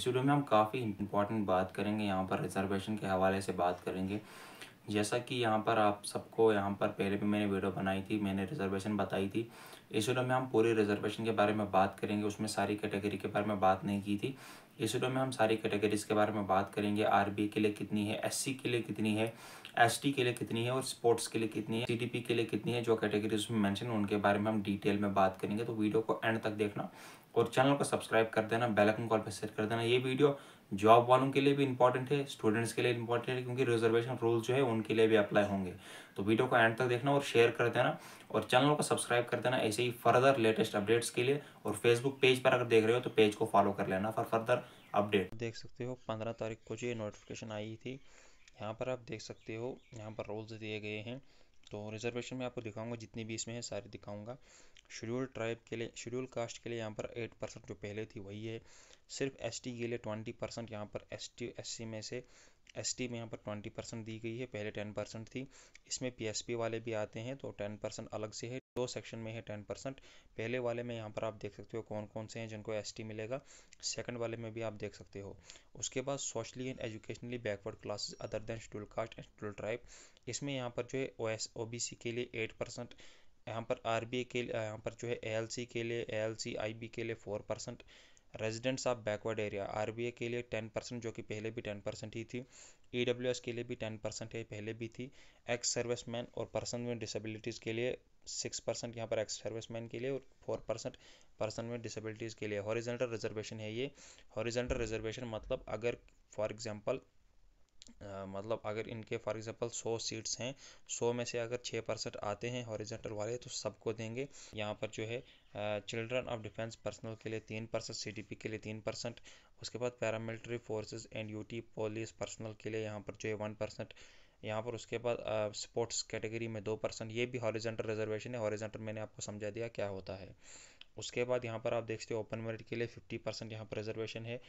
इस वीडियो में हम काफ़ी इंपॉर्टेंट बात करेंगे यहाँ पर रिजर्वेशन के हवाले से बात करेंगे जैसा कि यहाँ पर आप सबको यहाँ पर पहले भी मैंने वीडियो बनाई थी मैंने रिजर्वेशन बताई थी इस वीडियो में हम पूरी रिजर्वेशन के बारे में बात करेंगे उसमें सारी कैटेगरी के बारे में बात नहीं की थी इस वीडियो में हम सारी कैटेगरीज के बारे में बात करेंगे आर के लिए कितनी है एस के लिए कितनी है एसटी के लिए कितनी है और स्पोर्ट्स के लिए कितनी है सीटीपी के लिए कितनी है जो कैटेगरीज में मेंशन उनके बारे में हम डिटेल में बात करेंगे तो वीडियो को एंड तक देखना और चैनल को सब्सक्राइब कर देना बेल आइकन कॉल पर शेयर कर देना ये वीडियो जॉब वालों के लिए भी इंपॉर्टेंट है स्टूडेंट्स के लिए इंपॉर्टेंट है क्योंकि रिजर्वेशन रूल जो है उनके लिए भी अप्लाई होंगे तो वीडियो को एंड तक देखना और शेयर कर देना और चैनल को सब्सक्राइब कर देना ऐसे ही फर्दर लेटेस्ट अपडेट्स के लिए और फेसबुक पेज पर अगर देख रहे हो तो पेज को फॉलो कर लेना फॉर फर्दर अपडेट देख सकते हो पंद्रह तारीख को जो नोटिफिकेशन आई थी यहाँ पर आप देख सकते हो यहाँ पर रोल्स दिए गए हैं तो रिजर्वेशन में आपको दिखाऊंगा जितनी भी इसमें है सारे दिखाऊंगा शेड्यूल ट्राइब के लिए शेड्यूल कास्ट के लिए यहाँ पर एट परसेंट जो पहले थी वही है सिर्फ एस के लिए ट्वेंटी परसेंट यहाँ पर एस टी में से एस में यहाँ पर ट्वेंटी परसेंट दी गई है पहले टेन परसेंट थी इसमें पी वाले भी आते हैं तो टेन परसेंट अलग से है दो सेक्शन में है टेन परसेंट पहले वाले में यहाँ पर आप देख सकते हो कौन कौन से हैं जिनको एस टी मिलेगा सेकंड वाले में भी आप देख सकते हो उसके बाद socially and educationally backward classes other than scheduled caste and scheduled tribe इसमें यहाँ पर जो है O S O B C के लिए एट परसेंट यहाँ पर आर बी ए के लिए यहाँ पर जो है ए एल सी के लिए A L C I B के लिए four percent residents of backward area R B A के लिए टेन परसेंट जो कि पहले भी टेन परसेंट ही थी ई डब्ल्यू एस के लिए भी टेन परसेंट है पहले भी थी एक्स सर्विस मैन और पर्सन विद डिसबिलिटीज़ के लिए सिक्स परसेंट यहाँ पर एक्स सर्विसमैन के लिए और फोर परसेंट पर्सन में डिसेबिलिटीज़ के लिए हॉरिजेंटल रिजर्वेशन है ये हॉरिजेंटल रिजर्वेशन मतलब अगर फॉर एग्जांपल Uh, मतलब अगर इनके फॉर एग्जांपल सौ सीट्स हैं सौ में से अगर छः परसेंट आते हैं हॉरिजेंटल वाले तो सबको देंगे यहाँ पर जो है चिल्ड्रन ऑफ डिफेंस पर्सनल के लिए तीन परसेंट सी के लिए तीन परसेंट उसके बाद paramilitary forces and UT police personnel के लिए यहाँ पर जो है वन परसेंट यहाँ पर उसके बाद स्पोर्ट्स कैटेगरी में दो पर्सन ये भी हॉरिजेंटल रिजर्वेशन है हॉरिजेंटल मैंने आपको समझा दिया क्या होता है उसके बाद यहाँ पर आप देख सकते हो ओपन मेरिट के लिए फिफ्टी परसेंट यहाँ पर रिजर्वेशन है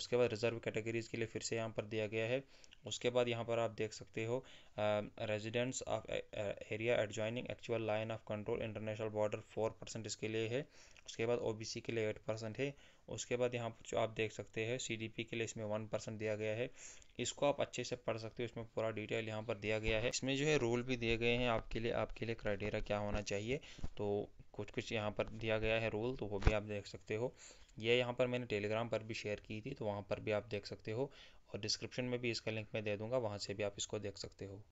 उसके बाद रिजर्व कैटेगरीज़ के लिए फिर से यहाँ पर दिया गया है उसके बाद यहाँ पर आप देख सकते हो residents of area adjoining actual line of control international border four percent इसके लिए है उसके बाद ओबीसी के लिए एट परसेंट है उसके बाद यहाँ पर जो आप देख सकते हैं सीडीपी के लिए इसमें वन परसेंट दिया गया है इसको आप अच्छे से पढ़ सकते हो इसमें पूरा डिटेल यहाँ पर दिया गया है इसमें जो है रूल भी दिए गए हैं आपके लिए आपके लिए क्राइटेरिया क्या होना चाहिए तो कुछ कुछ यहाँ पर दिया गया है रोल तो वो भी आप देख सकते हो ये यहाँ पर मैंने टेलीग्राम पर भी शेयर की थी तो वहाँ पर भी आप देख सकते हो और डिस्क्रिप्शन में भी इसका लिंक मैं दे दूँगा वहाँ से भी आप इसको देख सकते हो